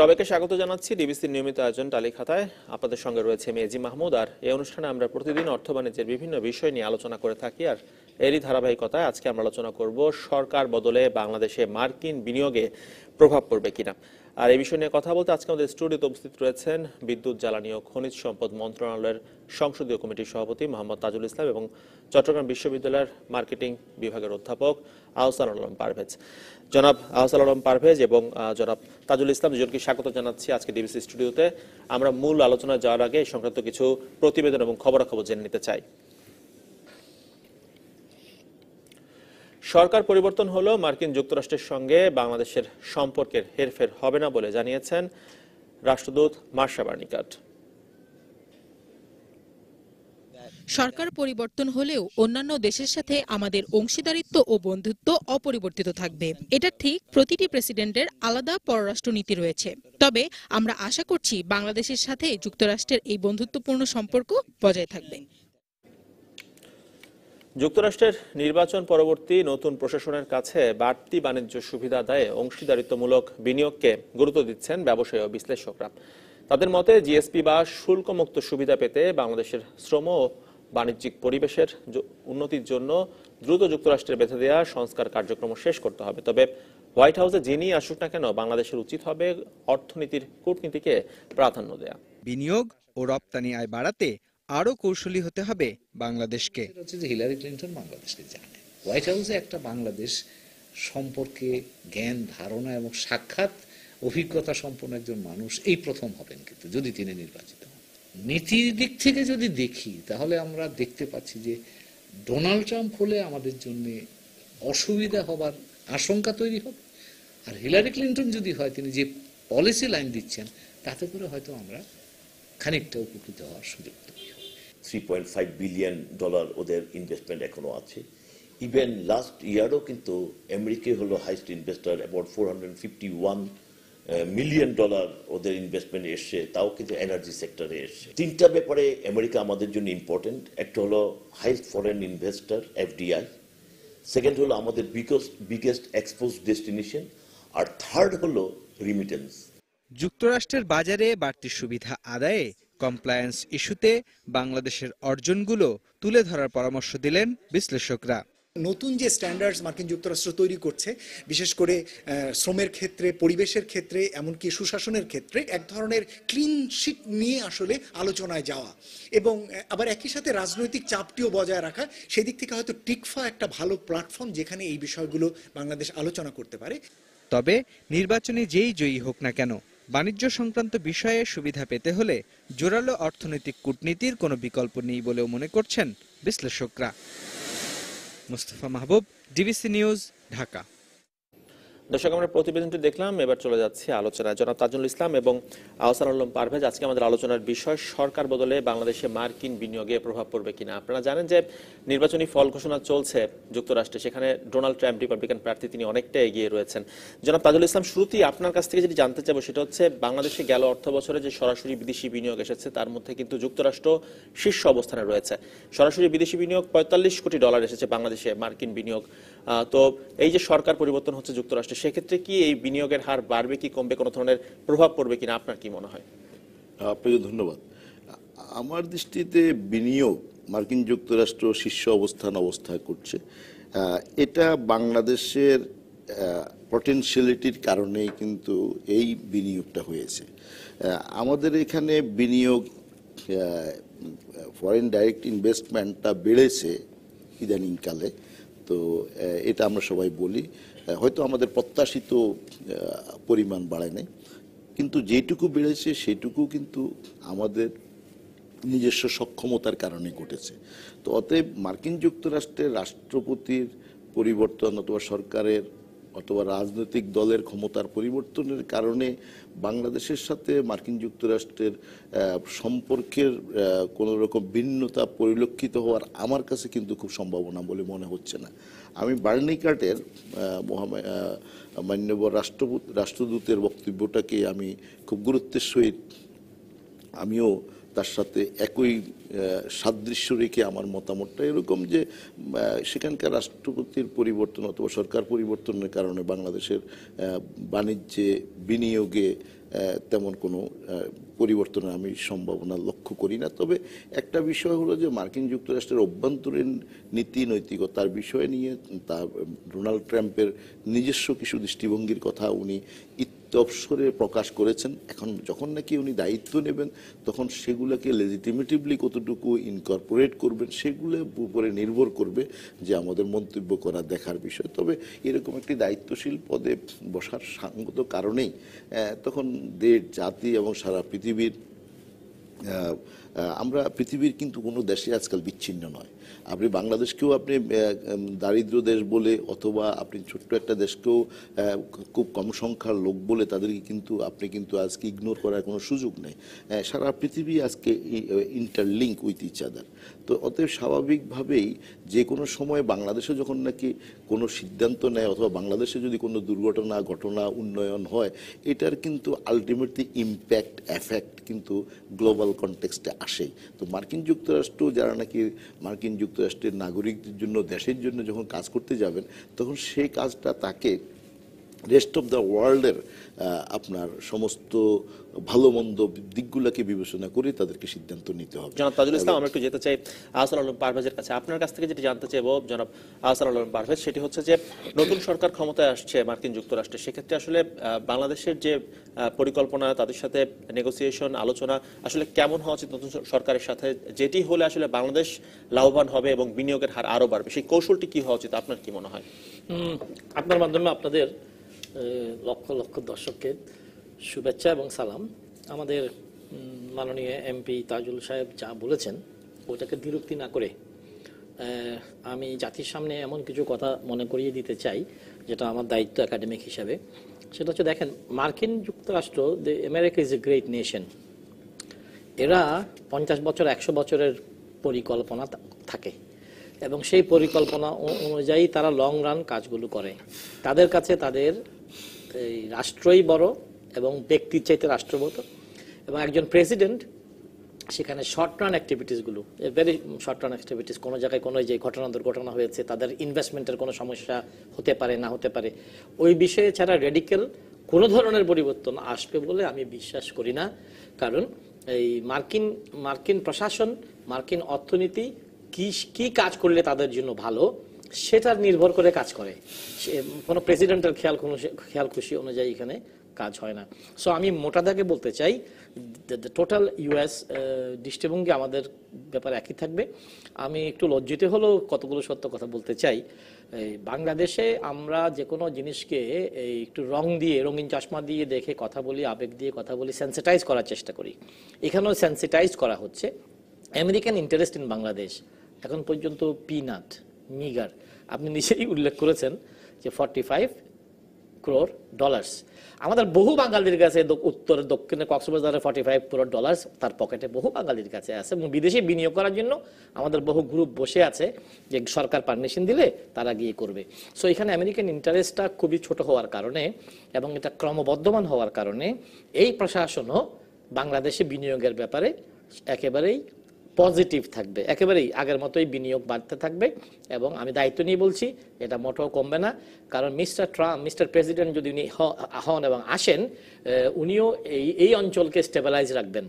সবাইকে স্বাগত জানাচ্ছি ডিবিসি নিয়মিত আয়োজন তালিকাতায় আপনাদের সঙ্গে রয়েছে মেজি মাহমুদ আর এই অনুষ্ঠানে আমরা প্রতিদিন অর্থ বাণিজ্যের বিভিন্ন বিষয় নিয়ে আলোচনা করে থাকি আর এরই ধারাবাহিকতায় আজকে আমরা আলোচনা করব সরকার বদলে বাংলাদেশে মার্কিন বিনিয়োগে প্রভাব পড়বে কিনা আর এই বিষয় নিয়ে কথা বলতে আজকে আমাদের স্টুডিওতে উপস্থিত রয়েছেন বিদ্যুৎ জ্বালানি ও খনিজ সম্পদ মন্ত্রণালয়ের সংসদীয় কমিটির সভাপতি মোহাম্মদ তাজুল ইসলাম এবং চট্টগ্রাম বিশ্ববিদ্যালয়ের মার্কেটিং বিভাগের অধ্যাপক আহসান আলম পারভেজ জনাব আহসান আলম পারভেজ এবং জনাব তাজুল ইসলাম দুজনকে স্বাগত জানাচ্ছি আজকে ডিবিসি স্টুডিওতে আমরা মূল আলোচনায় যাওয়ার আগে সংক্রান্ত কিছু প্রতিবেদন এবং খবরাখবর জেনে নিতে চাই সরকার পরিবর্তন হল মার্কিন যুক্তরাষ্ট্রের সঙ্গে বাংলাদেশের সম্পর্কের হেরফের হবে না বলে জানিয়েছেন রাষ্ট্রদূত মার্শা বার্নিকাট সরকার পরিবর্তন হলেও অন্যান্য দেশের সাথে আমাদের অংশীদারিত্ব ও বন্ধুত্ব অপরিবর্তিত থাকবে এটা ঠিক প্রতিটি প্রেসিডেন্টের আলাদা পররাষ্ট্র নীতি রয়েছে তবে আমরা আশা করছি বাংলাদেশের সাথে যুক্তরাষ্ট্রের এই বন্ধুত্বপূর্ণ সম্পর্ক বজায় থাকবে যুক্তরাষ্ট্রের নির্বাচন পরবর্তী নতুন প্রশাসনের কাছে বাড়তি বাণিজ্য সুবিধা দেয় অংশীদারিত্বমূলক বিনিয়োগকে গুরুত্ব দিচ্ছেন ব্যবসায়ী ও বিশ্লেষকরা তাদের মতে জিএসপি বা শুল্কমুক্ত সুবিধা পেতে বাংলাদেশের শ্রম ও বাণিজ্যিক পরিবেশের উন্নতির জন্য দ্রুত যুক্তরাষ্ট্রের বেঁধে দেওয়া সংস্কার কার্যক্রম শেষ করতে হবে তবে হোয়াইট হাউসে যিনি আসুক না কেন বাংলাদেশের উচিত হবে অর্থনীতির কূটনীতিকে প্রাধান্য দেয়া বিনিয়োগ ও রপ্তানি আয় বাড়াতে আরও কৌশলী হতে হবে বাংলাদেশকে হিলারি ক্লিন্টন বাংলাদেশকে জানে হোয়াইট হাউসে একটা বাংলাদেশ সম্পর্কে জ্ঞান ধারণা এবং সাক্ষাৎ অভিজ্ঞতা সম্পন্ন একজন মানুষ এই প্রথম হবেন কিন্তু যদি তিনি নির্বাচিত হন নীতির দিক থেকে যদি দেখি তাহলে আমরা দেখতে পাচ্ছি যে ডোনাল্ড ট্রাম্প হলে আমাদের জন্য অসুবিধা হবার আশঙ্কা তৈরি হবে আর হিলারি ক্লিন্টন যদি হয় তিনি যে পলিসি লাইন দিচ্ছেন তাতে করে হয়তো আমরা খানিকটা উপকৃত হওয়ার সুযোগ three point five billion dollar ওদের ইনভেস্টমেন্ট এখনও আছে ইভেন লাস্ট ইয়ারও কিন্তু আমেরিকা হলো highest investor about four hundred fifty one million dollar ওদের ইনভেস্টমেন্ট এসছে তাও কিন্তু এনার্জি সেক্টরে এসছে তিনটা ব্যাপারে আমেরিকা আমাদের জন্য ইম্পর্টেন্ট একটা হলো highest foreign investor FDI second হলো আমাদের বিগেস্ট বিগেস্ট এক্সপোজ ডেস্টিনেশন আর থার্ড হলো রিমিটেন্স যুক্তরাষ্ট্রের বাজারে বাড়তি সুবিধা আদায়ে কমপ্লায়েন্স ইস্যুতে বাংলাদেশের অর্জনগুলো তুলে ধরার পরামর্শ দিলেন বিশ্লেষকরা নতুন যে স্ট্যান্ডার্ডস মার্কিন যুক্তরাষ্ট্র তৈরি করছে বিশেষ করে শ্রমের ক্ষেত্রে পরিবেশের ক্ষেত্রে এমনকি সুশাসনের ক্ষেত্রে এক ধরনের ক্লিন শিট নিয়ে আসলে আলোচনায় যাওয়া এবং আবার একই সাথে রাজনৈতিক চাপটিও বজায় রাখা সেদিক থেকে হয়তো টিকফা একটা ভালো প্ল্যাটফর্ম যেখানে এই বিষয়গুলো বাংলাদেশ আলোচনা করতে পারে তবে নির্বাচনে যেই জয়ী হোক না কেন বাণিজ্য সংক্রান্ত বিষয়ে সুবিধা পেতে হলে জোরালো অর্থনৈতিক কূটনীতির কোনো বিকল্প নেই বলেও মনে করছেন বিশ্লেষকরা মুস্তফা মাহবুব ডিবিসি নিউজ ঢাকা দর্শক আমরা প্রতিবেদনটি দেখলাম এবার চলে যাচ্ছে আলোচনায় জনাব তাজুল ইসলাম এবং আহসান আল্লম পারভেজ আজকে আমাদের আলোচনার বিষয় সরকার বদলে বাংলাদেশে মার্কিন বিনিয়োগে প্রভাব পড়বে কিনা আপনারা জানেন যে নির্বাচনী ফল ঘোষণা চলছে যুক্তরাষ্ট্রে সেখানে ডোনাল্ড ট্রাম্প রিপাবলিকান প্রার্থী তিনি অনেকটা এগিয়ে রয়েছেন জনাব তাজুল ইসলাম শ্রুতি আপনার কাছ থেকে যেটি জানতে চাবো সেটা হচ্ছে বাংলাদেশে গেল অর্থ বছরে যে সরাসরি বিদেশি বিনিয়োগ এসেছে তার মধ্যে কিন্তু যুক্তরাষ্ট্র শীর্ষ অবস্থানে রয়েছে সরাসরি বিদেশি বিনিয়োগ পঁয়তাল্লিশ কোটি ডলার এসেছে বাংলাদেশে মার্কিন বিনিয়োগ তো এই যে সরকার পরিবর্তন হচ্ছে যুক্তরাষ্ট্রে সেক্ষেত্রে কি এই বিনিয়োগের হার বাড়বে কি কমবে কোনো ধরনের প্রভাব পড়বে কিনা আপনার কি মনে হয় আপনাকে ধন্যবাদ আমার দৃষ্টিতে বিনিয়োগ মার্কিন যুক্তরাষ্ট্র শীর্ষ অবস্থান অবস্থা করছে এটা বাংলাদেশের পটেনশিয়ালিটির কারণেই কিন্তু এই বিনিয়োগটা হয়েছে আমাদের এখানে বিনিয়োগ ফরেন ডাইরেক্ট ইনভেস্টমেন্টটা বেড়েছে ইদানিংকালে তো এটা আমরা সবাই বলি হয়তো আমাদের প্রত্যাশিত পরিমাণ বাড়ায় নাই কিন্তু যেটুকু বেড়েছে সেটুকু কিন্তু আমাদের নিজস্ব সক্ষমতার কারণে ঘটেছে তো অতএব মার্কিন যুক্তরাষ্ট্রের রাষ্ট্রপতির পরিবর্তন অথবা সরকারের অথবা রাজনৈতিক দলের ক্ষমতার পরিবর্তনের কারণে বাংলাদেশের সাথে মার্কিন যুক্তরাষ্ট্রের সম্পর্কের কোনো রকম ভিন্নতা পরিলক্ষিত হওয়ার আমার কাছে কিন্তু খুব সম্ভাবনা বলে মনে হচ্ছে না আমি বার্নিকাটের রাষ্ট্র রাষ্ট্রদূতের বক্তব্যটাকে আমি খুব গুরুত্বের সহিত আমিও তার সাথে একই সাদৃশ্য রেখে আমার মতামতটা এরকম যে সেখানকার রাষ্ট্রপতির পরিবর্তন অথবা সরকার পরিবর্তনের কারণে বাংলাদেশের বাণিজ্যে বিনিয়োগে তেমন কোনো পরিবর্তন আমি সম্ভাবনা লক্ষ্য করি না তবে একটা বিষয় হলো যে মার্কিন যুক্তরাষ্ট্রের অভ্যন্তরীণ নীতি নৈতিকতার বিষয় নিয়ে তা ডোনাল্ড ট্রাম্পের নিজস্ব কিছু দৃষ্টিভঙ্গির কথা উনি দায়িত্ব অবসরে প্রকাশ করেছেন এখন যখন নাকি উনি দায়িত্ব নেবেন তখন সেগুলোকে লেজিটিমেটিভলি কতটুকু ইনকর্পোরেট করবেন সেগুলো উপরে নির্ভর করবে যে আমাদের মন্তব্য করা দেখার বিষয় তবে এরকম একটি দায়িত্বশীল পদে বসার সাংগত কারণেই তখন দেশ জাতি এবং সারা পৃথিবীর আমরা পৃথিবীর কিন্তু কোনো দেশে আজকাল বিচ্ছিন্ন নয় আপনি বাংলাদেশকেও আপনি দারিদ্র দেশ বলে অথবা আপনি ছোট্ট একটা দেশকেও খুব কম সংখ্যার লোক বলে তাদেরকে কিন্তু আপনি কিন্তু আজকে ইগনোর করার কোনো সুযোগ নেই সারা পৃথিবী আজকে ইন্টারলিঙ্ক উইথ ইচ আদার তো অতএব স্বাভাবিকভাবেই যে কোনো সময় বাংলাদেশে যখন নাকি কোনো সিদ্ধান্ত নেয় অথবা বাংলাদেশে যদি কোনো দুর্ঘটনা ঘটনা উন্নয়ন হয় এটার কিন্তু আলটিমেটলি ইম্প্যাক্ট এফেক্ট কিন্তু গ্লোবাল কনটেক্সটে আসে তো মার্কিন যুক্তরাষ্ট্র যারা নাকি মার্কিন যুক্তরাষ্ট্রের নাগরিকদের জন্য দেশের জন্য যখন কাজ করতে যাবেন তখন সেই কাজটা তাকে রেস্ট অফ দ্য ওয়ার্ল্ডের আপনার সমস্ত ভালো মন্দ দিকগুলোকে বিবেচনা করে তাদেরকে সিদ্ধান্ত নিতে হবে জনাব তাজুল ইসলাম আমরা একটু যেতে চাই আহসান আলম পারভেজের কাছে আপনার কাছ থেকে যেটি জানতে চাইব জনাব আহসান আলম পারভেজ সেটি হচ্ছে যে নতুন সরকার ক্ষমতায় আসছে মার্কিন যুক্তরাষ্ট্রে সেক্ষেত্রে আসলে বাংলাদেশের যে পরিকল্পনা তাদের সাথে নেগোসিয়েশন আলোচনা আসলে কেমন হওয়া উচিত নতুন সরকারের সাথে যেটি হলে আসলে বাংলাদেশ লাভবান হবে এবং বিনিয়োগের হার আরও বাড়বে সেই কৌশলটি কি হওয়া উচিত আপনার কি মনে হয় আপনার মাধ্যমে আপনাদের লক্ষ লক্ষ দর্শককে শুভেচ্ছা এবং সালাম আমাদের মাননীয় এমপি তাজুল সাহেব যা বলেছেন ওটাকে বিরক্তি না করে আমি জাতির সামনে এমন কিছু কথা মনে করিয়ে দিতে চাই যেটা আমার দায়িত্ব একাডেমিক হিসাবে সেটা হচ্ছে দেখেন মার্কিন যুক্তরাষ্ট্র the America is a great nation এরা পঞ্চাশ বছর একশো বছরের পরিকল্পনা থাকে এবং সেই পরিকল্পনা অনুযায়ী তারা লং রান কাজগুলো করে তাদের কাছে তাদের এই রাষ্ট্রই বড় এবং ব্যক্তির চাইতে রাষ্ট্র বড় এবং একজন প্রেসিডেন্ট সেখানে শর্ট রান অ্যাক্টিভিটিসগুলো ভেরি শর্ট রান অ্যাক্টিভিটিস কোনো জায়গায় কোনো যে ঘটনা দুর্ঘটনা হয়েছে তাদের ইনভেস্টমেন্টের কোনো সমস্যা হতে পারে না হতে পারে ওই বিষয়ে ছাড়া রেডিক্যাল কোনো ধরনের পরিবর্তন আসবে বলে আমি বিশ্বাস করি না কারণ এই মার্কিন মার্কিন প্রশাসন মার্কিন অর্থনীতি কি কি কাজ করলে তাদের জন্য ভালো সেটার নির্ভর করে কাজ করে কোনো প্রেসিডেন্টের খেয়াল কোনো খেয়াল খুশি অনুযায়ী এখানে কাজ হয় না সো আমি মোটা দাগে বলতে চাই টোটাল ইউএস দৃষ্টিভঙ্গি আমাদের ব্যাপার একই থাকবে আমি একটু লজ্জিত হলেও কতগুলো সত্য কথা বলতে চাই বাংলাদেশে আমরা যে কোনো জিনিসকে এই একটু রং দিয়ে রঙিন চশমা দিয়ে দেখে কথা বলি আবেগ দিয়ে কথা বলি সেন্সিটাইজ করার চেষ্টা করি এখানেও সেন্সিটাইজ করা হচ্ছে আমেরিকান ইন্টারেস্ট ইন বাংলাদেশ এখন পর্যন্ত পিনাট মিগার আপনি নিজেই উল্লেখ করেছেন যে ফর্টি ফাইভ ক্রোর ডলার্স আমাদের বহু বাঙালির কাছে উত্তরে দক্ষিণে কক্সবাজারে ফর্টি ফাইভ ক্রোর ডলার্স তার পকেটে বহু বাঙালির কাছে আছে এবং বিদেশে বিনিয়োগ করার জন্য আমাদের বহু গ্রুপ বসে আছে যে সরকার পারমিশন দিলে তারা গিয়ে করবে সো এখানে আমেরিকান ইন্টারেস্টটা খুবই ছোট হওয়ার কারণে এবং এটা ক্রমবর্ধমান হওয়ার কারণে এই প্রশাসনও বাংলাদেশে বিনিয়োগের ব্যাপারে একেবারেই পজিটিভ থাকবে একেবারেই আগের মতোই বিনিয়োগ বাড়তে থাকবে এবং আমি দায়িত্ব নিয়ে বলছি এটা মোটেও কমবে না কারণ মিস্টার ট্রাম্প মিস্টার প্রেসিডেন্ট যদি উনি হন এবং আসেন উনিও এই এই অঞ্চলকে স্টেবিলাইজ রাখবেন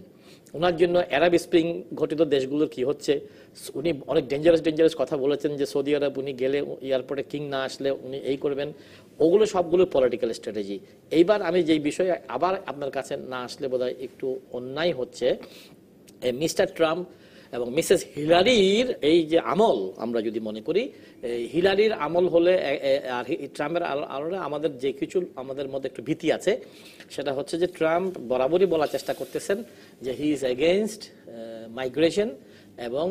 ওনার জন্য অ্যারাব স্প্রিং ঘটিত দেশগুলোর কি হচ্ছে উনি অনেক ডেঞ্জারাস ডেঞ্জারাস কথা বলেছেন যে সৌদি আরব উনি গেলে এয়ারপোর্টে কিং না আসলে উনি এই করবেন ওগুলো সবগুলো পলিটিক্যাল স্ট্র্যাটেজি এইবার আমি যেই বিষয়ে আবার আপনার কাছে না আসলে বোধহয় একটু অন্যায় হচ্ছে মিস্টার ট্রাম্প এবং মিসেস হিলারির এই যে আমল আমরা যদি মনে করি হিলারির আমল হলে আর ট্রাম্পের আলোরে আমাদের যে কিছু আমাদের মধ্যে একটু ভীতি আছে সেটা হচ্ছে যে ট্রাম্প বরাবরই বলার চেষ্টা করতেছেন যে হি ইজ এগেনস্ট মাইগ্রেশন এবং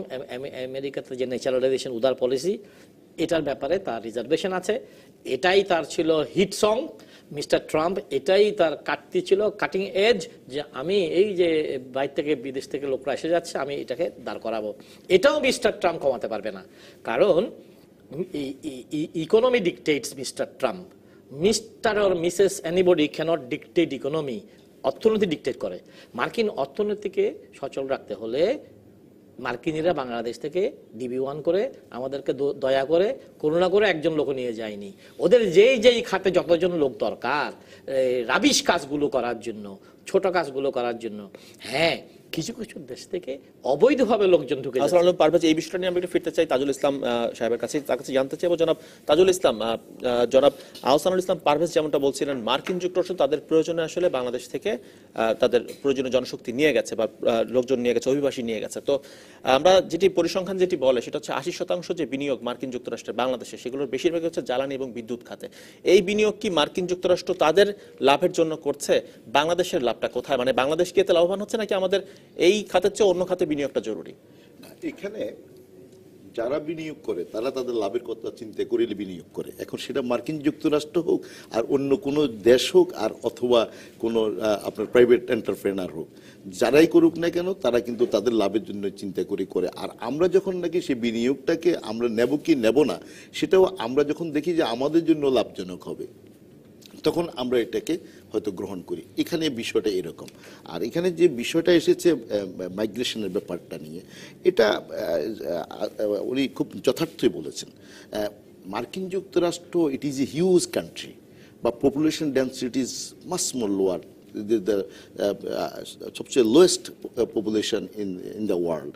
আমেরিকাতে যে ন্যাচারালাইজেশন উদার পলিসি এটার ব্যাপারে তার রিজার্ভেশন আছে এটাই তার ছিল হিট সং মিস্টার ট্রাম্প এটাই তার কাটতি ছিল কাটিং এজ যে আমি এই যে বাইর থেকে বিদেশ থেকে লোকরা এসে যাচ্ছে আমি এটাকে দাঁড় করাবো এটাও মিস্টার ট্রাম্প কমাতে পারবে না কারণ economy dictates Mr Trump Mr or Mrs anybody cannot dictate economy অর্থনীতি ডিকটেট করে মার্কিন অর্থনীতিকে সচল রাখতে হলে মার্কিনিরা বাংলাদেশ থেকে ডিবি ওয়ান করে আমাদেরকে দয়া করে করুণা করে একজন লোক নিয়ে যায়নি ওদের যেই যেই খাতে যতজন লোক দরকার রাবিশ কাজগুলো করার জন্য ছোট কাজগুলো করার জন্য হ্যাঁ কিছু কিছু দেশ থেকে অবৈধভাবে লোকজন ঢুকে আসলে আলম পারভেজ এই বিষয়টা নিয়ে আমি একটু ফিরতে চাই তাজুল ইসলাম সাহেবের কাছে তার কাছে জানতে চাইবো জনাব তাজুল ইসলাম জনাব আহসানুল ইসলাম পারভেজ যেমনটা বলছিলেন মার্কিন যুক্তরাষ্ট্র তাদের প্রয়োজনে আসলে বাংলাদেশ থেকে তাদের প্রয়োজনীয় জনশক্তি নিয়ে গেছে বা লোকজন নিয়ে গেছে অভিবাসী নিয়ে গেছে তো আমরা যেটি পরিসংখ্যান যেটি বলে সেটা হচ্ছে আশি শতাংশ যে বিনিয়োগ মার্কিন যুক্তরাষ্ট্রের বাংলাদেশে সেগুলোর বেশিরভাগই হচ্ছে জ্বালানি এবং বিদ্যুৎ খাতে এই বিনিয়োগ কি মার্কিন যুক্তরাষ্ট্র তাদের লাভের জন্য করছে বাংলাদেশের লাভটা কোথায় মানে বাংলাদেশ কি এতে লাভবান হচ্ছে নাকি আমাদের এই খাতের চেয়ে অন্য খাতে বিনিয়োগটা জরুরি এখানে যারা বিনিয়োগ করে তারা তাদের লাভের কথা চিন্তা করে বিনিয়োগ করে এখন সেটা মার্কিন যুক্তরাষ্ট্র হোক আর অন্য কোনো দেশ হোক আর অথবা কোনো আপনার প্রাইভেট এন্টারপ্রেনার হোক যারাই করুক না কেন তারা কিন্তু তাদের লাভের জন্য চিন্তা করে করে আর আমরা যখন নাকি সেই বিনিয়োগটাকে আমরা নেব কি নেব না সেটাও আমরা যখন দেখি যে আমাদের জন্য লাভজনক হবে তখন আমরা এটাকে হয়তো গ্রহণ করি এখানে বিষয়টা এরকম আর এখানে যে বিষয়টা এসেছে মাইগ্রেশনের ব্যাপারটা নিয়ে এটা উনি খুব যথার্থই বলেছেন মার্কিন যুক্তরাষ্ট্র it is a huge country বা population density is much more lower সবচেয়ে lowest population in in the world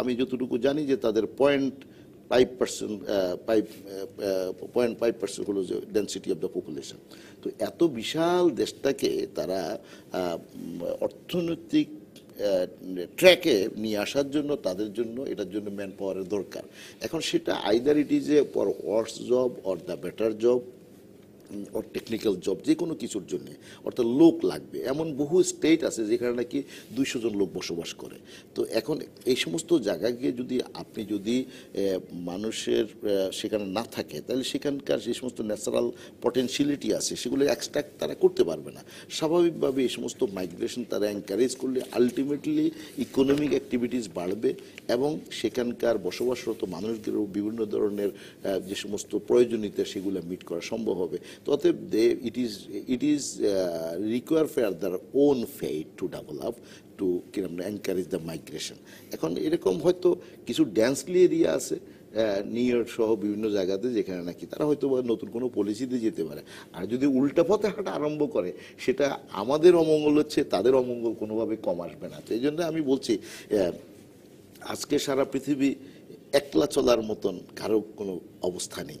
আমি যতটুকু জানি যে তাদের point five percent five point five percent হলো যে ডেন্সিটি অফ দ্য পপুলেশন তো এত বিশাল দেশটাকে তারা অর্থনৈতিক ট্র্যাকে নিয়ে আসার জন্য তাদের জন্য এটার জন্য ম্যান পাওয়ারের দরকার এখন সেটা either it is a for worse job or the better job ও টেকনিক্যাল জব যে কোনো কিছুর জন্য অর্থাৎ লোক লাগবে এমন বহু স্টেট আছে যেখানে নাকি দুইশো জন লোক বসবাস করে তো এখন এই সমস্ত জায়গা গিয়ে যদি আপনি যদি মানুষের সেখানে না থাকে তাহলে সেখানকার যে সমস্ত ন্যাচারাল পটেন্সিয়ালিটি আছে সেগুলো এক্সট্রাক্ট তারা করতে পারবে না স্বাভাবিকভাবে এই সমস্ত মাইগ্রেশন তারা এনকারেজ করলে আলটিমেটলি ইকোনমিক অ্যাক্টিভিটিস বাড়বে এবং সেখানকার বসবাসরত মানুষদেরও বিভিন্ন ধরনের যে সমস্ত প্রয়োজনীয়তা সেগুলো মিট করা সম্ভব হবে So they it is it is require uh, required for own own to to to কিরম এনকারেজ দ্য মাইগ্রেশন এখন এরকম হয়তো কিছু ড্যান্সলি এরিয়া আছে নিউ ইয়র্ক সহ বিভিন্ন জায়গাতে যেখানে নাকি তারা হয়তো বা নতুন কোনো পলিসিতে যেতে পারে আর যদি উল্টা পথে হাঁটা আরম্ভ করে সেটা আমাদের অমঙ্গল হচ্ছে তাদের অমঙ্গল কোনোভাবে কম আসবে না তো এই জন্য আমি বলছি আজকে সারা পৃথিবী একলা চলার মতন কারো কোনো অবস্থা নেই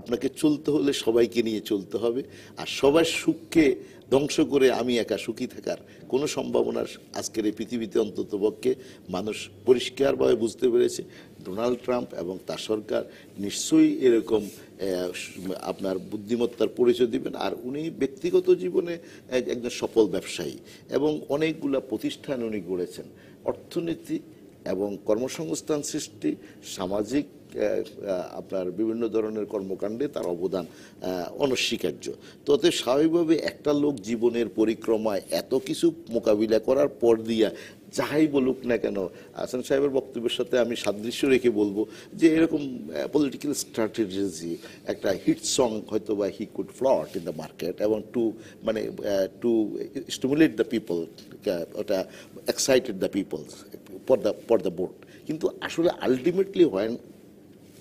আপনাকে চলতে হলে সবাইকে নিয়ে চলতে হবে আর সবার সুখকে ধ্বংস করে আমি একা সুখী থাকার কোনো সম্ভাবনা আজকের এই পৃথিবীতে অন্তত পক্ষে মানুষ পরিষ্কারভাবে বুঝতে পেরেছে ডোনাল্ড ট্রাম্প এবং তার সরকার নিশ্চয়ই এরকম আপনার বুদ্ধিমত্তার পরিচয় দিবেন আর উনি ব্যক্তিগত জীবনে একজন সফল ব্যবসায়ী এবং অনেকগুলা প্রতিষ্ঠান উনি গড়েছেন অর্থনীতি এবং কর্মসংস্থান সৃষ্টি সামাজিক আপনার বিভিন্ন ধরনের কর্মকাণ্ডে তার অবদান অনস্বীকার্য ততে স্বাভাবিকভাবে একটা লোক জীবনের পরিক্রমায় এত কিছু মোকাবিলা করার পর দিয়া যাহাই বলুক না কেন আসান সাহেবের বক্তব্যের সাথে আমি সাদৃশ্য রেখে বলবো যে এরকম পলিটিক্যাল স্ট্র্যাটেজি একটা হিট সং হয়তো বা he could float in the market এবং টু মানে টু স্টিমুলেট দ্য পিপল ওটা excited the people for the for the board কিন্তু আসলে ultimately when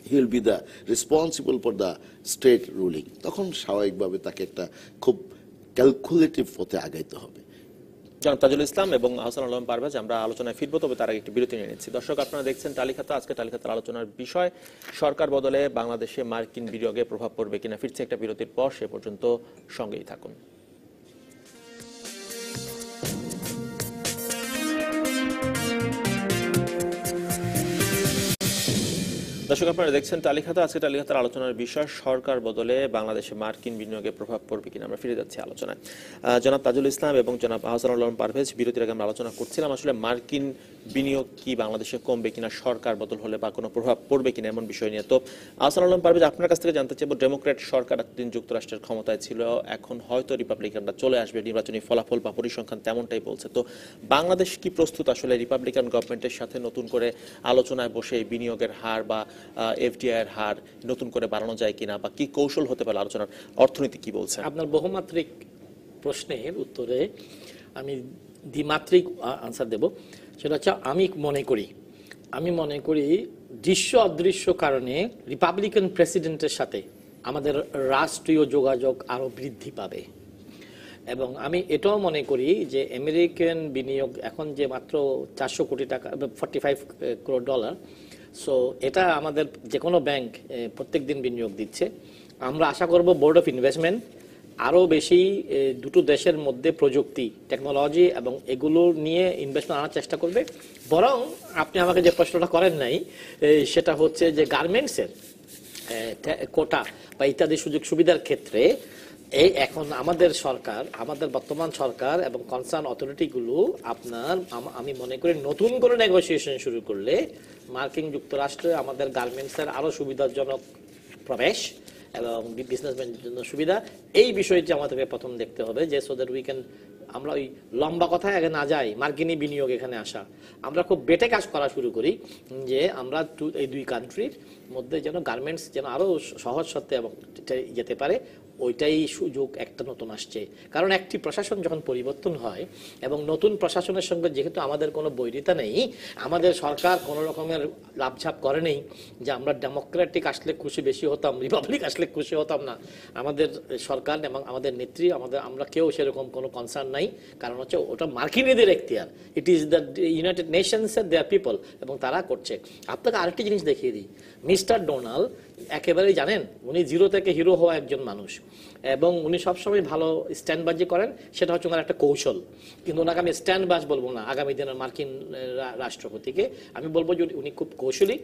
he will be the responsible for the state ruling তখন স্বাভাবিকভাবে তাকে একটা খুব ক্যালকুলেটিভ পথে আগাইতে হবে জনাব তাজুল ইসলাম এবং আহসান আলম পারভেজ আমরা আলোচনায় ফিরবো তবে তার আগে একটি বিরতি নিয়ে নিচ্ছি দর্শক আপনারা দেখছেন তালিকাতা আজকে তালিকাতার আলোচনার বিষয় সরকার বদলে বাংলাদেশে মার্কিন বিনিয়োগে প্রভাব পড়বে কিনা ফিরছে একটা বিরতির পর সে পর্যন্ত সঙ্গেই থাকুন দর্শক আপনারা দেখছেন তালিকাতে আজকে তালিকাতার আলোচনার বিষয় সরকার বদলে বাংলাদেশে মার্কিন বিনিয়োগে প্রভাব পড়বে কিনা আমরা ফিরে যাচ্ছি আলোচনায় জনাব তাজুল ইসলাম এবং জনাব আহসান আলম পারভেজ বিরতির আগে আমরা আলোচনা করছিলাম আসলে মার্কিন বিনিয়োগ কি বাংলাদেশে কমবে কিনা সরকার বদল হলে বা কোনো প্রভাব পড়বে কিনা এমন বিষয় নিয়ে তো আসল আলম পারবে আপনার কাছ থেকে জানতে চাইব ডেমোক্রেট সরকার এতদিন যুক্তরাষ্ট্রের ক্ষমতায় ছিল এখন হয়তো রিপাবলিকানরা চলে আসবে নির্বাচনী ফলাফল বা পরিসংখ্যান তেমনটাই বলছে তো বাংলাদেশ কি প্রস্তুত আসলে রিপাবলিকান গভর্নমেন্টের সাথে নতুন করে আলোচনায় বসে বিনিয়োগের হার বা এফডিআইয়ের হার নতুন করে বাড়ানো যায় কিনা বা কি কৌশল হতে পারে আলোচনার অর্থনীতি কি বলছে আপনার বহুমাত্রিক প্রশ্নের উত্তরে আমি দ্বিমাত্রিক আনসার দেব সেটা হচ্ছে আমি মনে করি আমি মনে করি দৃশ্য অদৃশ্য কারণে রিপাবলিকান প্রেসিডেন্টের সাথে আমাদের রাষ্ট্রীয় যোগাযোগ আরও বৃদ্ধি পাবে এবং আমি এটাও মনে করি যে আমেরিকান বিনিয়োগ এখন যে মাত্র চারশো কোটি টাকা forty five crore dollar so এটা আমাদের যে কোনো ব্যাংক প্রত্যেক দিন বিনিয়োগ দিচ্ছে আমরা আশা করব বোর্ড অফ ইনভেস্টমেন্ট আরও বেশি দুটো দেশের মধ্যে প্রযুক্তি টেকনোলজি এবং এগুলো নিয়ে ইনভেস্টমেন্ট আনার চেষ্টা করবে বরং আপনি আমাকে যে প্রশ্নটা করেন নাই সেটা হচ্ছে যে গার্মেন্টসের কোটা বা ইত্যাদি সুযোগ সুবিধার ক্ষেত্রে এই এখন আমাদের সরকার আমাদের বর্তমান সরকার এবং কনসার্ন অথরিটিগুলো আপনার আমি মনে করি নতুন করে নেগোসিয়েশন শুরু করলে মার্কিন যুক্তরাষ্ট্রে আমাদের গার্মেন্টসের আরও সুবিধাজনক প্রবেশ এবং বিজনেসম্যানদের জন্য সুবিধা এই বিষয়টি আমাদেরকে প্রথম দেখতে হবে যে সো দ্যাট উই ক্যান আমরা ওই লম্বা কথায় আগে না যাই মার্কিনী বিনিয়োগ এখানে আসা আমরা খুব বেটে কাজ করা শুরু করি যে আমরা এই দুই কান্ট্রির মধ্যে যেন গার্মেন্টস যেন আরও সহজ সত্ত্বে এবং যেতে পারে ওইটাই সুযোগ একটা নতুন আসছে কারণ একটি প্রশাসন যখন পরিবর্তন হয় এবং নতুন প্রশাসনের সঙ্গে যেহেতু আমাদের কোনো বৈরিতা নেই আমাদের সরকার কোনো রকমের লাভঝাপ করে নেই যে আমরা ডেমোক্রেটিক আসলে খুশি বেশি হতাম রিপাবলিক আসলে খুশি হতাম না আমাদের সরকার এবং আমাদের নেত্রী আমাদের আমরা কেউ সেরকম কোনো কনসার্ন নাই কারণ হচ্ছে ওটা মার্কিনীদের এখতিয়ার it is the United Nations their people এবং তারা করছে আপনাকে আরেকটি জিনিস দেখিয়ে দিই মিস্টার ডোনাল্ড একেবারেই জানেন উনি জিরো থেকে হিরো হওয়া একজন মানুষ এবং উনি সবসময় ভালো স্ট্যান্ডবাজি করেন সেটা হচ্ছে ওনার একটা কৌশল কিন্তু ওনাকে আমি স্ট্যান্ডবাজ বলবো না আগামী দিনের মার্কিন রাষ্ট্রপতিকে আমি বলবো যে উনি খুব কৌশলী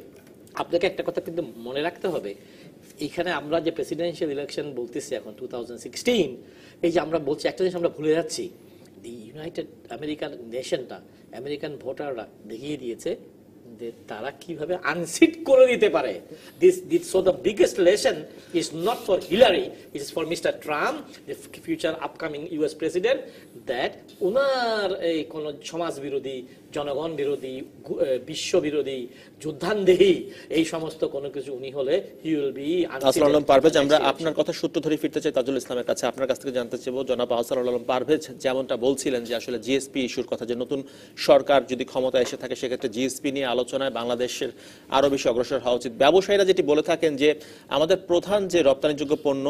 আপনাকে একটা কথা কিন্তু মনে রাখতে হবে এখানে আমরা যে প্রেসিডেন্সিয়াল ইলেকশন বলতেছি এখন টু এই যে আমরা বলছি একটা জিনিস আমরা ভুলে যাচ্ছি দি ইউনাইটেড আমেরিকান নেশনটা আমেরিকান ভোটাররা দেখিয়ে দিয়েছে যে তারা কিভাবে আনসিট করে দিতে পারে this this so the biggest lesson is not for Hillary is for Mr Trump যে future upcoming US president that ওনার এই কোনো সমাজ বিরোধী জনগণ বিরোধী বিশ্ববিরোধী যুদ্ধান্দেহী এই সমস্ত কোনো কিছু উনি হলে হি উইল বি আসার আলম পারভেজ আমরা আপনার কথা সূত্র ধরে ফিরতে চাই তাজুল ইসলামের কাছে আপনার কাছ থেকে জানতে চাইব জনাব আসার আলম পারভেজ যেমনটা বলছিলেন যে আসলে জিএসপি ইস্যুর কথা যে নতুন সরকার যদি ক্ষমতা এসে থাকে সেক্ষেত্রে জিএসপি নিয়ে আলোচনায় বাংলাদেশের আরও বেশি অগ্রসর হওয়া উচিত ব্যবসায়ীরা যেটি বলে থাকেন যে আমাদের প্রধান যে রপ্তানিযোগ্য পণ্য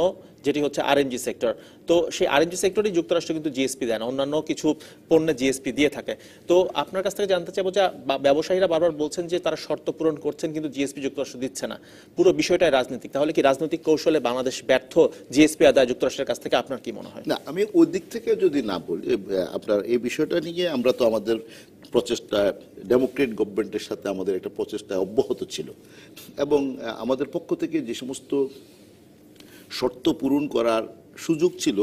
যেটি হচ্ছে আরএনজি সেক্টর তো সেই আরএনজি সেক্টরই যুক্তরাষ্ট্র কিন্তু জিএসপি দেয় না অন্যান্য কিছু পণ্যে জিএসপি দিয়ে থাকে তো আপনার কাছ থেকে জানতে চাইবো যে ব্যবসায়ীরা বারবার বলছেন যে তারা শর্ত পূরণ করছেন কিন্তু জিএসপি যুক্তরাষ্ট্র দিচ্ছে না পুরো বিষয়টাই রাজনৈতিক তাহলে কি রাজনৈতিক কৌশলে বাংলাদেশ ব্যর্থ জিএসপি আদায় যুক্তরাষ্ট্রের কাছ থেকে আপনার কি মনে হয় না আমি ওই দিক থেকে যদি না বলি আপনার এই বিষয়টা নিয়ে আমরা তো আমাদের প্রচেষ্টা ডেমোক্রেট গভর্নমেন্টের সাথে আমাদের একটা প্রচেষ্টা অব্যাহত ছিল এবং আমাদের পক্ষ থেকে যে সমস্ত শর্ত পূরণ করার সুযোগ ছিল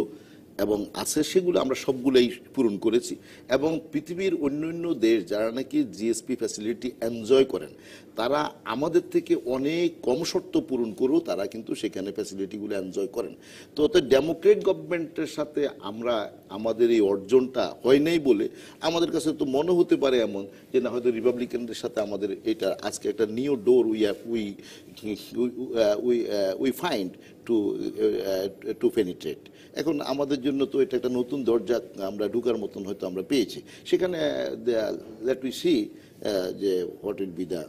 এবং আছে সেগুলো আমরা সবগুলোই পূরণ করেছি এবং পৃথিবীর অন্য অন্য দেশ যারা নাকি জিএসপি ফ্যাসিলিটি এনজয় করেন তারা আমাদের থেকে অনেক কম শর্ত পূরণ করেও তারা কিন্তু সেখানে ফ্যাসিলিটিগুলো এনজয় করেন তো অর্থাৎ ডেমোক্রেট গভর্নমেন্টের সাথে আমরা আমাদের এই অর্জনটা হয় নাই বলে আমাদের কাছে তো মনে হতে পারে এমন যে না হয়তো রিপাবলিকানদের সাথে আমাদের এটা আজকে একটা new door we we we we find to to penetrate এখন আমাদের জন্য তো এটা একটা নতুন দরজা আমরা ঢুকার মতন হয়তো আমরা পেয়েছি সেখানে দ্যাট উই সি যে what will be the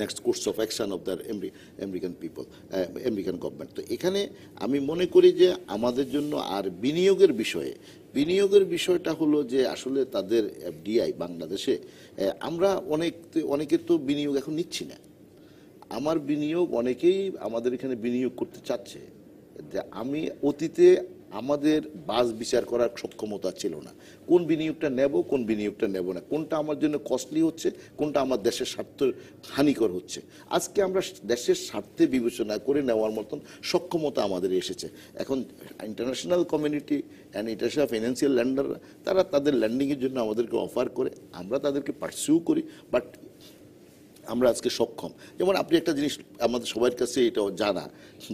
next course of action of the American people American government তো এখানে আমি মনে করি যে আমাদের জন্য আর বিনিয়োগের বিষয়ে বিনিয়োগের বিষয়টা হলো যে আসলে তাদের এফডিআই বাংলাদেশে আমরা অনেক অনেকের তো বিনিয়োগ এখন নিচ্ছি না আমার বিনিয়োগ অনেকেই আমাদের এখানে বিনিয়োগ করতে চাচ্ছে যে আমি অতীতে আমাদের বাস বিচার করার সক্ষমতা ছিল না কোন বিনিয়োগটা নেব কোন বিনিয়োগটা নেব না কোনটা আমার জন্য কস্টলি হচ্ছে কোনটা আমার দেশের স্বার্থ হানিকর হচ্ছে আজকে আমরা দেশের স্বার্থে বিবেচনা করে নেওয়ার মতন সক্ষমতা আমাদের এসেছে এখন international community and international financial ল্যান্ডাররা তারা তাদের ল্যান্ডিংয়ের জন্য আমাদেরকে অফার করে আমরা তাদেরকে পার্সিউ করি বাট আমরা আজকে সক্ষম যেমন আপনি একটা জিনিস আমাদের সবার কাছে এটা জানা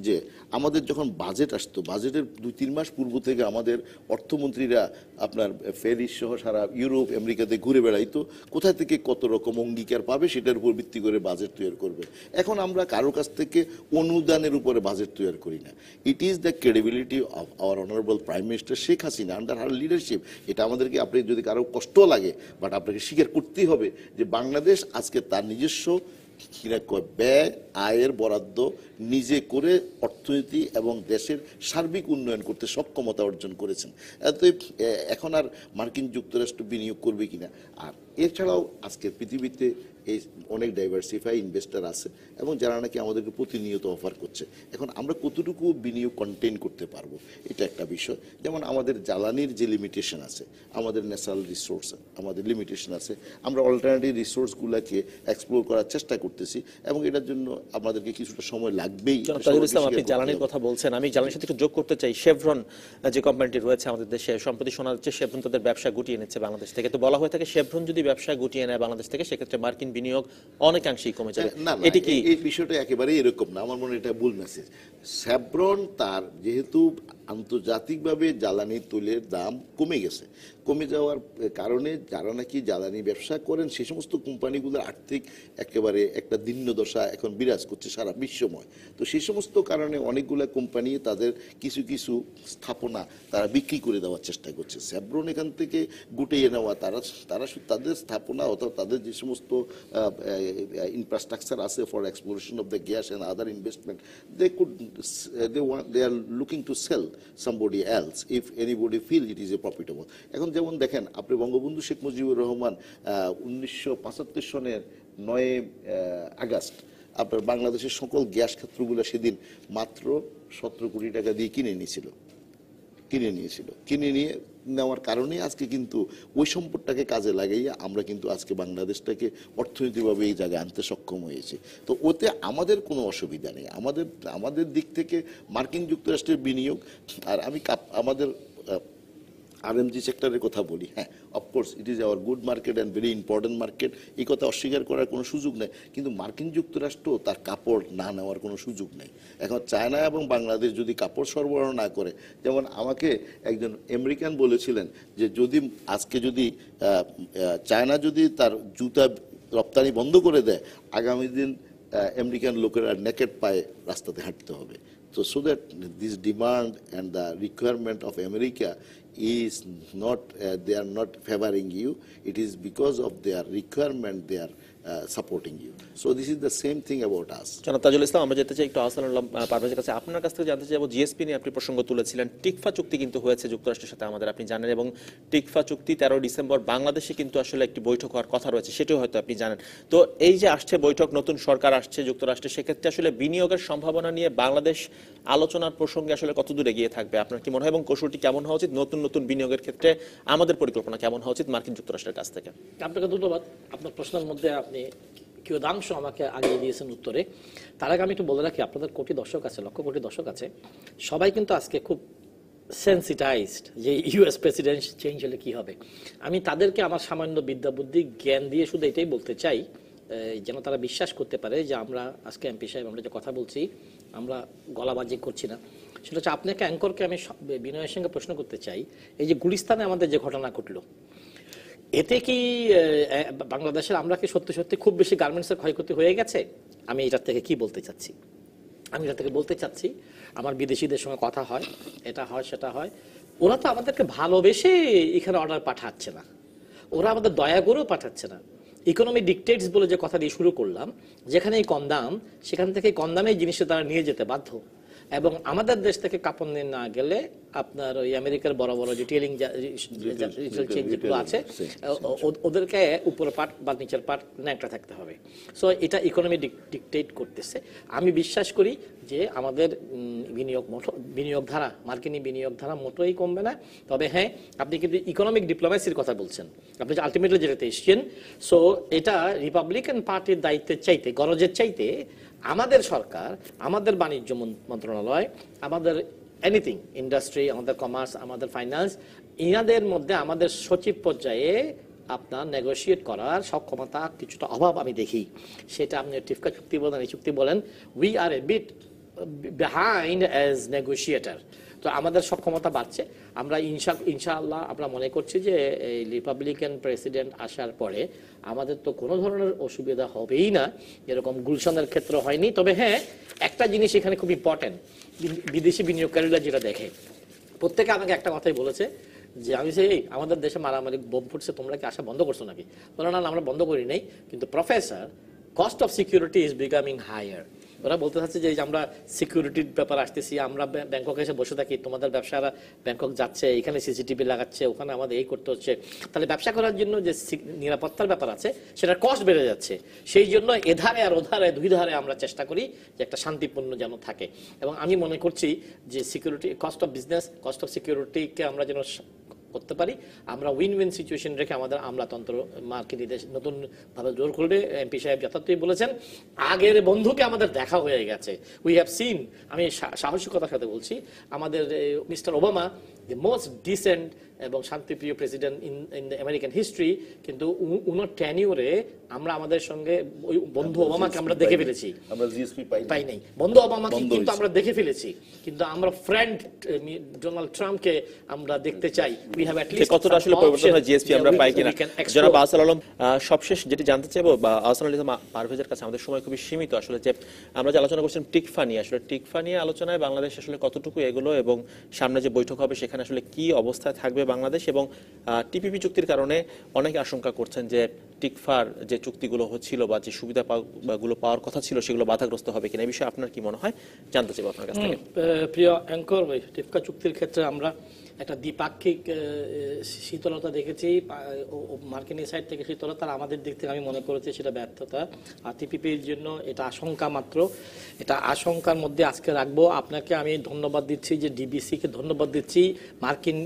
যে আমাদের যখন বাজেট আসতো বাজেটের দু তিন মাস পূর্ব থেকে আমাদের অর্থমন্ত্রীরা আপনার ফেরিস সহ সারা ইউরোপ আমেরিকাতে ঘুরে বেড়াইতো কোথা থেকে কত রকম অঙ্গীকার পাবে সেটার উপর ভিত্তি করে বাজেট তৈরি করবে এখন আমরা কারো কাছ থেকে অনুদানের উপরে বাজেট তৈরি করি না it is the credibility of our honourable prime minister Sheikh Hasina under her leadership এটা আমাদেরকে আপনি যদি কারো কষ্ট লাগে বাট আপনাকে স্বীকার করতেই হবে যে বাংলাদেশ আজকে তার নিজস্ব ব্যয় আয়ের বরাদ্দ নিজে করে অর্থনীতি এবং দেশের সার্বিক উন্নয়ন করতে সক্ষমতা অর্জন করেছেন এত এখন আর মার্কিন যুক্তরাষ্ট্র বিনিয়োগ করবে কিনা আর এছাড়াও আজকের পৃথিবীতে এই অনেক ডাইভার্সিফাই ইনভেস্টার আছে এবং যারা নাকি আমাদেরকে প্রতিনিয়ত অফার করছে এখন আমরা কতটুকু বিনিয়োগ কন্টেন করতে পারবো এটা একটা বিষয় যেমন আমাদের জ্বালানির যে লিমিটেশন আছে আমাদের ন্যাচারাল রিসোর্স আমাদের লিমিটেশন আছে আমরা অল্টারনেটিভ রিসোর্সগুলোকে এক্সপ্লোর করার চেষ্টা করতেছি এবং এটার জন্য আমাদেরকে কিছুটা সময় লাগবেই আপনি জ্বালানির কথা বলছেন আমি জ্বালানির সাথে যোগ করতে চাই শেভরন যে কোম্পানিটি রয়েছে আমাদের দেশে সম্প্রতি শোনা যাচ্ছে শেভরন তাদের ব্যবসা গুটিয়ে নিচ্ছে বাংলাদেশ থেকে তো বলা হয়ে থাকে শেভরন যদি ব্যবসা গুটিয়ে নেয় বাংলাদেশ থেকে সেক্ষেত্রে মার্কিন বিনিয়োগ অনেকাংশেই কমে যাবে এটি কি এই বিষয়টা একেবারেই এরকম না আমার মনে এটা ভুল মেসেজ স্যাব্রন তার যেহেতু আন্তর্জাতিকভাবে জ্বালানি তৈলের দাম কমে গেছে কমে যাওয়ার কারণে যারা নাকি জ্বালানি ব্যবসা করেন সে সমস্ত কোম্পানিগুলোর আর্থিক একেবারে একটা দিন্ন দশা এখন বিরাজ করছে সারা বিশ্বময় তো সেই সমস্ত কারণে অনেকগুলো কোম্পানি তাদের কিছু কিছু স্থাপনা তারা বিক্রি করে দেওয়ার চেষ্টা করছে স্যাব্রন এখান থেকে গুটিয়ে নেওয়া তারা তারা তাদের স্থাপনা অথবা তাদের যে সমস্ত ইনফ্রাস্ট্রাকচার আছে for exploration of the gas and other investment they could they want they are looking to sell somebody else if anybody feel it is a profitable এখন যেমন দেখেন আপনি বঙ্গবন্ধু শেখ মুজিবুর রহমান উনিশশো সনের নয় আগস্ট আপনার বাংলাদেশের সকল গ্যাস ক্ষেত্রগুলো সেদিন মাত্র সতেরো কোটি টাকা দিয়ে কিনে নিয়েছিল কিনে নিয়েছিল কিনে নিয়ে নেওয়ার কারণে আজকে কিন্তু ওই সম্পদটাকে কাজে লাগাইয়া আমরা কিন্তু আজকে বাংলাদেশটাকে অর্থনৈতিকভাবে এই জায়গায় আনতে সক্ষম হয়েছে তো ওতে আমাদের কোনো অসুবিধা নেই আমাদের আমাদের দিক থেকে মার্কিন যুক্তরাষ্ট্রের বিনিয়োগ আর আমি আমাদের আরএমজি সেক্টরের কথা বলি হ্যাঁ of course it is our good market and very important market এই কথা অস্বীকার করার কোনো সুযোগ নেই কিন্তু মার্কিন যুক্তরাষ্ট্র তার কাপড় না নেওয়ার কোনো সুযোগ নেই এখন চায়না এবং বাংলাদেশ যদি কাপড় সরবরাহ না করে যেমন আমাকে একজন আমেরিকান বলেছিলেন যে যদি আজকে যদি চায়না যদি তার জুতা রপ্তানি বন্ধ করে দেয় আগামী দিন আমেরিকান লোকেরা নেকেট পায়ে রাস্তাতে হাঁটতে হবে তো so that this demand and the requirement of America is not, uh, they are not favoring you. It is because of their requirement they are supporting you so this is the same thing about us জনাব তাজুল ইসলাম আমরা যেতে চাই একটু আহসান আল্লাহ পারভেজের কাছে আপনার কাছ থেকে জানতে চাইবো জিএসপি নিয়ে আপনি প্রসঙ্গ তুলেছিলেন টিকফা চুক্তি কিন্তু হয়েছে যুক্তরাষ্ট্রের সাথে আমাদের আপনি জানেন এবং টিকফা চুক্তি তেরো ডিসেম্বর বাংলাদেশে কিন্তু আসলে একটি বৈঠক হওয়ার কথা রয়েছে সেটিও হয়তো আপনি জানেন তো এই যে আসছে বৈঠক নতুন সরকার আসছে যুক্তরাষ্ট্রে সেক্ষেত্রে আসলে বিনিয়োগের সম্ভাবনা নিয়ে বাংলাদেশ আলোচনার প্রসঙ্গে আসলে কত দূরে গিয়ে থাকবে আপনার কি মনে হয় এবং কৌশলটি কেমন হওয়া উচিত নতুন নতুন বিনিয়োগের ক্ষেত্রে আমাদের পরিকল্পনা কেমন হওয়া উচিত মার্কিন যুক্তরাষ্ট্রের কাছ থেকে আপনাকে ধন্যবাদ আপনার প্রশ্নের মধ্যে আপনি মানে কিয়দাংশ আমাকে আগিয়ে দিয়েছেন উত্তরে তার আগে আমি একটু বলে রাখি আপনাদের কোটি দর্শক আছে লক্ষ কোটি দর্শক আছে সবাই কিন্তু আজকে খুব সেন্সিটাইজড যে ইউএস প্রেসিডেন্ট চেঞ্জ হলে কি হবে আমি তাদেরকে আমার সামান্য বিদ্যা বুদ্ধি জ্ঞান দিয়ে শুধু এটাই বলতে চাই যেন তারা বিশ্বাস করতে পারে যে আমরা আজকে এমপি সাহেব আমরা যে কথা বলছি আমরা গলাবাজি করছি না সেটা হচ্ছে আপনাকে অ্যাঙ্করকে আমি বিনয়ের সঙ্গে প্রশ্ন করতে চাই এই যে গুলিস্তানে আমাদের যে ঘটনা ঘটলো এতে কি বাংলাদেশের আমরা কি সত্যি সত্যি খুব বেশি গার্মেন্টসের ক্ষয়ক্ষতি হয়ে গেছে আমি এটার থেকে কি বলতে চাচ্ছি আমি এটা থেকে বলতে চাচ্ছি আমার বিদেশিদের সঙ্গে কথা হয় এটা হয় সেটা হয় ওরা তো আমাদেরকে ভালোবেসে এখানে অর্ডার পাঠাচ্ছে না ওরা আমাদের দয়া করেও পাঠাচ্ছে না ইকোনমি ডিকটেটস বলে যে কথা দিয়ে শুরু করলাম যেখানেই কম দাম সেখান থেকে কম দামে জিনিসটা তারা নিয়ে যেতে বাধ্য এবং আমাদের দেশ থেকে কাপড় নিয়ে না গেলে আপনার ওই আমেরিকার বড় বড় যে টেলিং যেগুলো আছে ওদেরকে উপর পাট বা নিচের পাট ন্যাকটা থাকতে হবে সো এটা ইকোনমি ডিকটেট করতেছে আমি বিশ্বাস করি যে আমাদের বিনিয়োগ বিনিয়োগ ধারা মার্কিনি বিনিয়োগ ধারা মোটোই কমবে না তবে হ্যাঁ আপনি কিন্তু ইকোনমিক ডিপ্লোমেসির কথা বলছেন আপনি আলটিমেটলি যেটাতে এসছেন সো এটা রিপাবলিকান পার্টির দায়িত্বের চাইতে গরজের চাইতে আমাদের সরকার আমাদের বাণিজ্য মন্ত্রণালয় আমাদের এনিথিং ইন্ডাস্ট্রি আমাদের কমার্স আমাদের ফাইন্যান্স ইনাদের মধ্যে আমাদের সচিব পর্যায়ে আপনার নেগোসিয়েট করার সক্ষমতা কিছুটা অভাব আমি দেখি সেটা আপনি টিফকা চুক্তি বলেন এই চুক্তি বলেন we are a bit behind as negotiator তো আমাদের সক্ষমতা বাড়ছে আমরা ইনশা ইনশাআল্লাহ আমরা মনে করছি যে এই রিপাবলিকান প্রেসিডেন্ট আসার পরে আমাদের তো কোনো ধরনের অসুবিধা হবেই না এরকম গুলশানের ক্ষেত্র হয়নি তবে হ্যাঁ একটা জিনিস এখানে খুব ইম্পর্টেন্ট বিদেশি বিনিয়োগকারীরা যেটা দেখে প্রত্যেকে আমাকে একটা কথাই বলেছে যে আমি সেই আমাদের দেশে মারামারি বোম ফুটছে তোমরা কি আসা বন্ধ করছো নাকি বলো না আমরা বন্ধ করি নাই কিন্তু professor cost of security is becoming higher ওরা বলতে চাচ্ছে যে আমরা সিকিউরিটির ব্যাপার আসতেছি আমরা ব্যাংকক এসে বসে থাকি তোমাদের ব্যবসারা ব্যাংকক যাচ্ছে এখানে সিসিটিভি লাগাচ্ছে ওখানে আমাদের এই করতে হচ্ছে তাহলে ব্যবসা করার জন্য যে নিরাপত্তার ব্যাপার আছে সেটার কস্ট বেড়ে যাচ্ছে সেই জন্য এধারে আর ওধারে দুই ধারে আমরা চেষ্টা করি যে একটা শান্তিপূর্ণ যেন থাকে এবং আমি মনে করছি যে security cost of business cost of সিকিউরিটিকে আমরা যেন করতে পারি আমরা উইন উইন সিচুয়েশন রেখে আমাদের আমলাতন্ত্র মার্কিন নতুন ভাবে জোর খুলবে এমপি সাহেব যথার্থই বলেছেন আগের বন্ধুকে আমাদের দেখা হয়ে গেছে উই হ্যাভ সিন আমি সাহসিকতার সাথে বলছি আমাদের mister Obama the most decent এবং শান্তিপ্রিয় president in in the American history কিন্তু উনার ট্যানিওরে আমরা আমাদের সঙ্গে ওই বন্ধু ওবামাকে আমরা দেখে ফেলেছি পাই নাই বন্ধু ওবামাকে কিন্তু আমরা দেখে ফেলেছি কিন্তু আমরা ফ্রেন্ড ডোনাল্ড ট্রাম্পকে আমরা দেখতে চাই উই হ্যাভ অ্যাট লিস্ট কতটা আসলে পরিবর্তন হয় জিএসপি আমরা পাই কিনা জনাব আসাল আলম সবশেষ যেটা জানতে চাইবো বা আসাল আলম পারভেজের কাছে আমাদের সময় খুবই সীমিত আসলে যে আমরা যে আলোচনা করছিলাম টিকফা নিয়ে আসলে টিকফা নিয়ে আলোচনায় বাংলাদেশ আসলে কতটুকু এগুলো এবং সামনে যে বৈঠক হবে সেখানে আসলে কি অবস্থায় থাকবে বাংলাদেশ এবং টিপিপি চুক্তির কারণে অনেকে আশঙ্কা করছেন যে টিকফার যে চুক্তিগুলো হচ্ছিল বা যে সুবিধা গুলো পাওয়ার কথা ছিল সেগুলো বাধাগ্রস্ত হবে কিনা এই বিষয়ে আপনার কি মনে হয় জানতে চাইব আপনার কাছ থেকে প্রিয় অ্যাঙ্কর ভাই টিকফা চুক্তির ক্ষেত্রে আমরা একটা দ্বিপাক্ষিক শীতলতা দেখেছি মার্কিনের সাইড থেকে শীতলতা আমাদের দিক থেকে আমি মনে করেছি সেটা ব্যর্থতা আর টিপিপির জন্য এটা আশঙ্কা মাত্র এটা আশঙ্কার মধ্যে আজকে রাখবো আপনাকে আমি ধন্যবাদ দিচ্ছি যে ডিবিসিকে ধন্যবাদ দিচ্ছি মার্কিন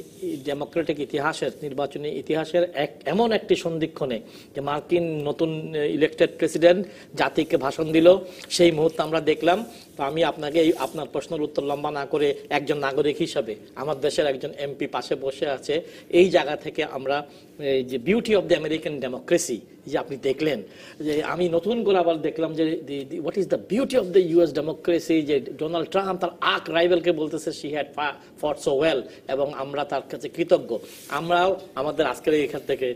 ডেমোক্রেটিক ইতিহাসের নির্বাচনী ইতিহাসের এক এমন একটি সন্ধিক্ষণে যে মার্কিন নতুন ইলেকটেড প্রেসিডেন্ট জাতিকে ভাষণ দিল সেই মুহূর্তে আমরা দেখলাম তো আমি আপনাকে আপনার প্রশ্নের উত্তর লম্বা না করে একজন নাগরিক হিসাবে আমার দেশের একজন এমপি পাশে বসে আছে এই জায়গা থেকে আমরা যে beauty of the American democracy যে আপনি দেখলেন যে আমি নতুন করে আবার দেখলাম যে what is the beauty of the US democracy যে ডোনাল্ড ট্রাম্প তার আক রাইভেলকে বলতেছে she had for so well এবং আমরা তার কাছে কৃতজ্ঞ আমরাও আমাদের আজকের এখান থেকে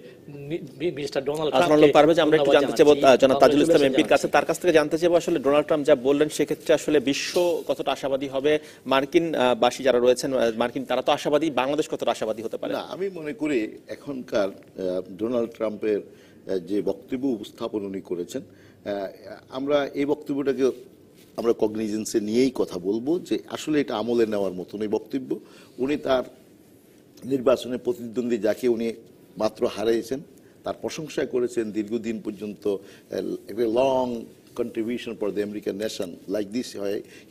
মিস্টার ডোনাল্ড ট্রাম্প পারবে যে আমরা একটু জানতে চাইবো জনাব তাজুল ইসলাম এমপির কাছে তার কাছ থেকে জানতে চাইবো আসলে ডোনাল্ড ট্রাম্প যা বললেন সেক্ষেত্রে আসলে আসলে বিশ্ব কতটা আশাবাদী হবে মার্কিন বাসী যারা রয়েছেন মার্কিন তারা তো আশাবাদী বাংলাদেশ কতটা আশাবাদী হতে পারে আমি মনে করি এখনকার ডোনাল্ড ট্রাম্পের যে বক্তব্য উপস্থাপন উনি করেছেন আমরা এই বক্তব্যটাকে আমরা কগনিজেন্সে নিয়েই কথা বলবো যে আসলে এটা আমলে নেওয়ার মতন এই বক্তব্য উনি তার নির্বাচনে প্রতিদ্বন্দ্বী যাকে উনি মাত্র হারিয়েছেন তার প্রশংসা করেছেন দীর্ঘদিন পর্যন্ত long contribution for the American nation like this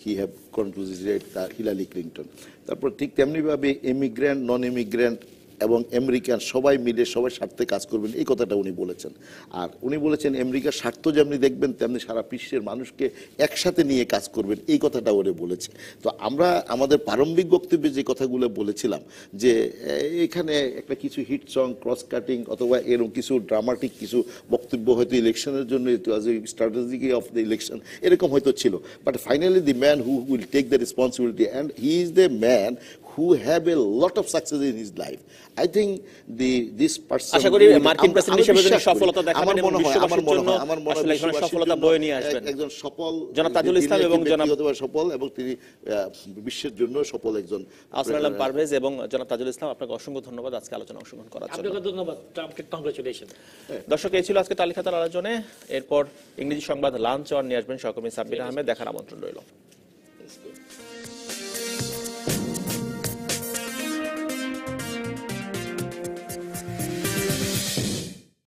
he have contributed uh, Hillary Clinton. That তারপর ঠিক তেমনিভাবে immigrant, non-immigrant এবং আমেরিকান সবাই মিলে সবাই স্বার্থে কাজ করবেন এই কথাটা উনি বলেছেন আর উনি বলেছেন আমেরিকার স্বার্থ যেমনি দেখবেন তেমনি সারা বিশ্বের মানুষকে একসাথে নিয়ে কাজ করবেন এই কথাটা ওরে বলেছে তো আমরা আমাদের প্রারম্ভিক বক্তব্যে যে কথাগুলো বলেছিলাম যে এখানে একটা কিছু হিট সং ক্রস কাটিং অথবা এরকম কিছু ড্রামাটিক কিছু বক্তব্য হয়তো ইলেকশনের জন্য স্ট্র্যাটেজি অফ দ্য ইলেকশন এরকম হয়তো ছিল but finally the man who will take the responsibility and he is the man who have a lot of success in his life i think the this person আশা করি মার্কিন president হিসেবে তিনি সফলতা দেখাবেন আমার মনে হয় আমার মনে হয় আমার মনে হয় একজন সফলতা বয়ে নিয়ে আসবেন একজন সফল জনাব তাজুল ইসলাম এবং জনাব সফল এবং তিনি বিশ্বের জন্য সফল একজন আসমান আলম পারভেজ এবং জনাব তাজুল ইসলাম আপনাকে অসংখ্য ধন্যবাদ আজকে আলোচনা অংশগ্রহণ করার জন্য আপনাকে ধন্যবাদ ট্রাম্পকে কংগ্রাচুলেশন হ্যাঁ। দর্শক এই ছিল আজকে তালিকাতার আলোচনায় এরপর ইংরেজি সংবাদ লাঞ্চ অন নিয়ে আসবেন সহকর্মী সাব্বির আহমেদ দেখার আমন্ত্রণ রইল